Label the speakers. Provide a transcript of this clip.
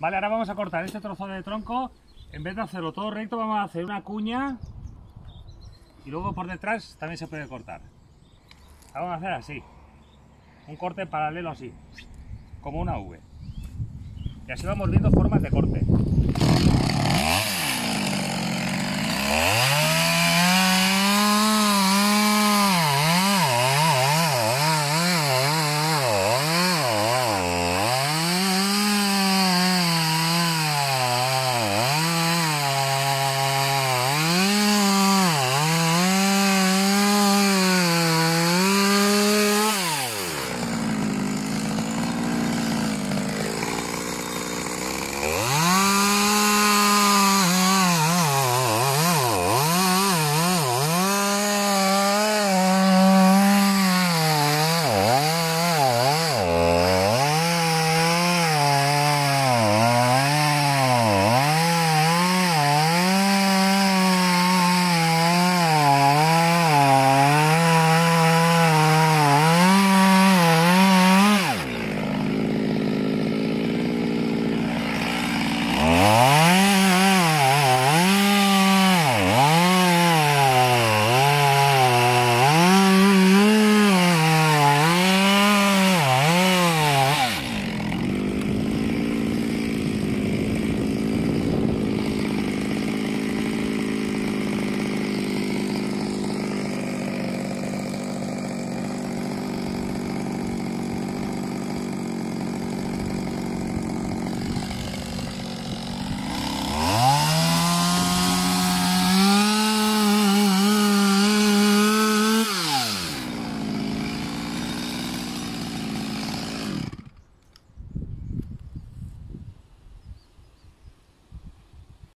Speaker 1: Vale, ahora vamos a cortar este trozo de tronco. En vez de hacerlo todo recto, vamos a hacer una cuña. Y luego por detrás también se puede cortar. vamos a hacer así. Un corte paralelo así. Como una V. Y así vamos viendo formas de corte.